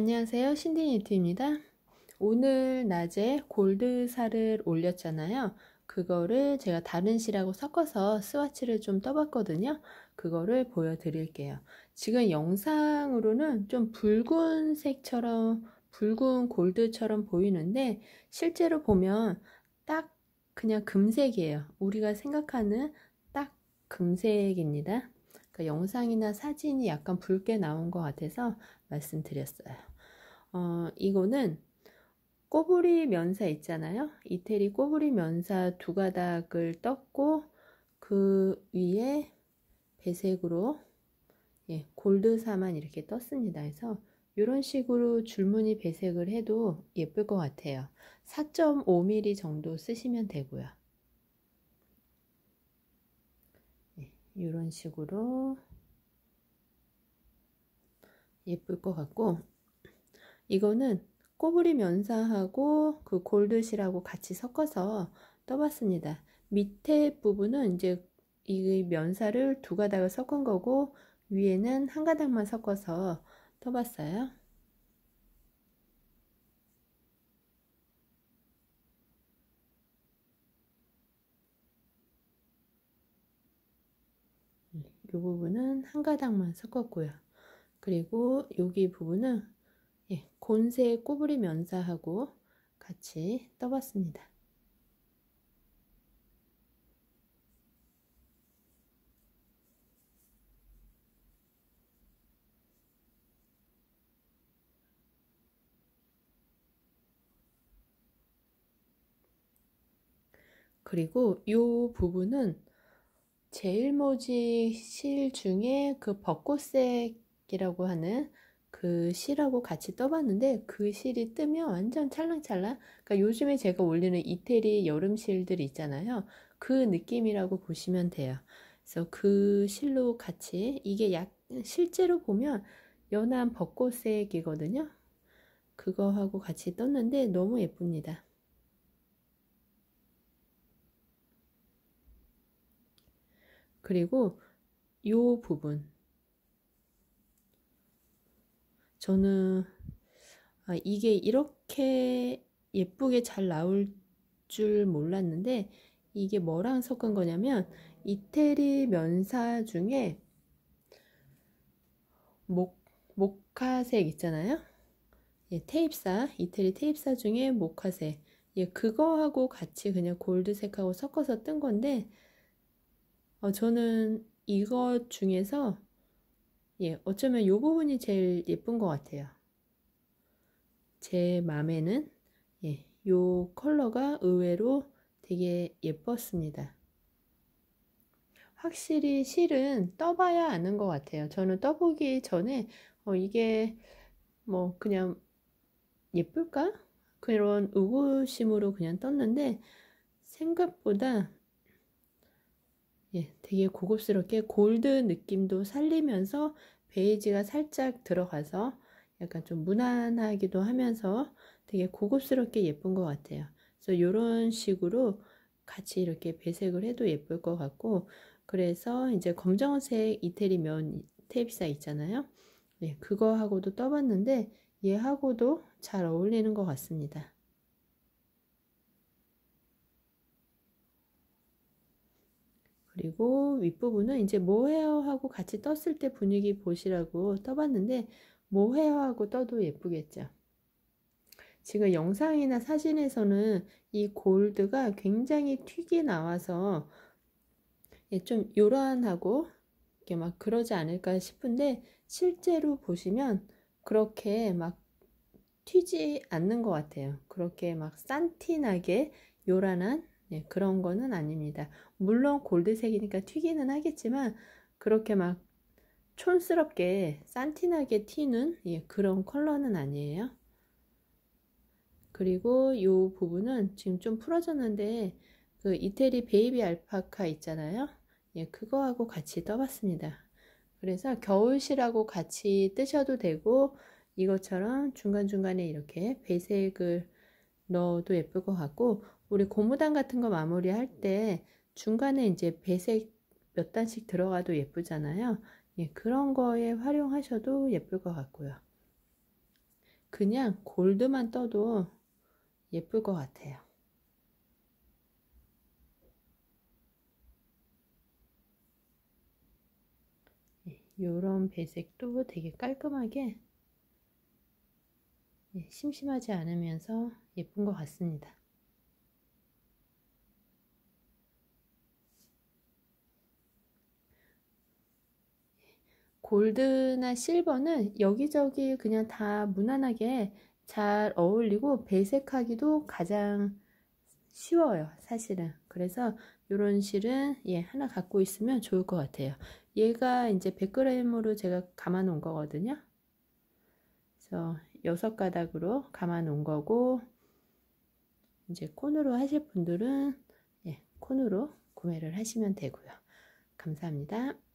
안녕하세요. 신디니트입니다. 오늘 낮에 골드살을 올렸잖아요. 그거를 제가 다른 실하고 섞어서 스와치를 좀 떠봤거든요. 그거를 보여드릴게요. 지금 영상으로는 좀 붉은색처럼 붉은 골드처럼 보이는데 실제로 보면 딱 그냥 금색이에요. 우리가 생각하는 딱 금색입니다. 그러니까 영상이나 사진이 약간 붉게 나온 것 같아서 말씀드렸어요. 어, 이거는 꼬부리 면사 있잖아요. 이태리 꼬부리 면사 두 가닥을 떴고 그 위에 배색으로 예, 골드사만 이렇게 떴습니다. 그래서 이런 식으로 줄무늬 배색을 해도 예쁠 것 같아요. 4.5mm 정도 쓰시면 되고요. 이런 예, 식으로 예쁠 것 같고 이거는 꼬부리 면사하고 그 골드실하고 같이 섞어서 떠봤습니다. 밑에 부분은 이제 이 면사를 두 가닥을 섞은 거고 위에는 한 가닥만 섞어서 떠봤어요. 이 음, 부분은 한 가닥만 섞었고요. 그리고 여기 부분은 예, 곤세 꼬부리 면사하고 같이 떠봤습니다. 그리고 이 부분은 제일모직실 중에 그 벚꽃색 이라고 하는 그 실하고 같이 떠봤는데 그 실이 뜨면 완전 찰랑찰랑 그러니까 요즘에 제가 올리는 이태리 여름 실들 있잖아요 그 느낌이라고 보시면 돼요 그래서 그 실로 같이 이게 약 실제로 보면 연한 벚꽃색이거든요 그거하고 같이 떴는데 너무 예쁩니다 그리고 요 부분 저는 아, 이게 이렇게 예쁘게 잘 나올 줄 몰랐는데 이게 뭐랑 섞은 거냐면 이태리 면사 중에 목, 모카색 있잖아요. 예, 테잎사, 이태리 테잎사 중에 모카색. 예, 그거하고 같이 그냥 골드색하고 섞어서 뜬 건데, 어, 저는 이것 중에서 예, 어쩌면 이 부분이 제일 예쁜 것 같아요. 제 맘에는 예, 요 컬러가 의외로 되게 예뻤습니다. 확실히 실은 떠봐야 아는 것 같아요. 저는 떠보기 전에 어, 이게 뭐 그냥 예쁠까? 그런 의구심으로 그냥 떴는데 생각보다 예, 되게 고급스럽게 골드 느낌도 살리면서 베이지가 살짝 들어가서 약간 좀 무난하기도 하면서 되게 고급스럽게 예쁜 것 같아요. 그래서 이런 식으로 같이 이렇게 배색을 해도 예쁠 것 같고 그래서 이제 검정색 이태리 면 테이프사 있잖아요. 네, 그거하고도 떠봤는데 얘하고도 잘 어울리는 것 같습니다. 그리고 윗부분은 이제 뭐해요 하고 같이 떴을 때 분위기 보시라고 떠봤는데 뭐해요 하고 떠도 예쁘겠죠. 지금 영상이나 사진에서는 이 골드가 굉장히 튀게 나와서 예, 좀 요란하고 이렇게 막 그러지 않을까 싶은데 실제로 보시면 그렇게 막 튀지 않는 것 같아요. 그렇게 막 산티나게 요란한 예, 그런 거는 아닙니다. 물론 골드색이니까 튀기는 하겠지만 그렇게 막 촌스럽게 산티나게 튀는 예, 그런 컬러는 아니에요. 그리고 이 부분은 지금 좀 풀어졌는데 그 이태리 베이비 알파카 있잖아요. 예, 그거하고 같이 떠봤습니다. 그래서 겨울실하고 같이 뜨셔도 되고 이것처럼 중간중간에 이렇게 배색을 넣어도 예쁠 것 같고 우리 고무단 같은 거 마무리할 때 중간에 이제 배색 몇 단씩 들어가도 예쁘잖아요. 예, 그런 거에 활용하셔도 예쁠 것 같고요. 그냥 골드만 떠도 예쁠 것 같아요. 이런 예, 배색도 되게 깔끔하게 예, 심심하지 않으면서 예쁜 것 같습니다. 골드나 실버는 여기저기 그냥 다 무난하게 잘 어울리고 배색하기도 가장 쉬워요 사실은 그래서 이런 실은 예 하나 갖고 있으면 좋을 것 같아요 얘가 이제 100g으로 제가 감아 놓은 거거든요 그래서 여섯 가닥으로 감아 놓은 거고 이제 콘으로 하실 분들은 예, 콘으로 구매를 하시면 되고요. 감사합니다.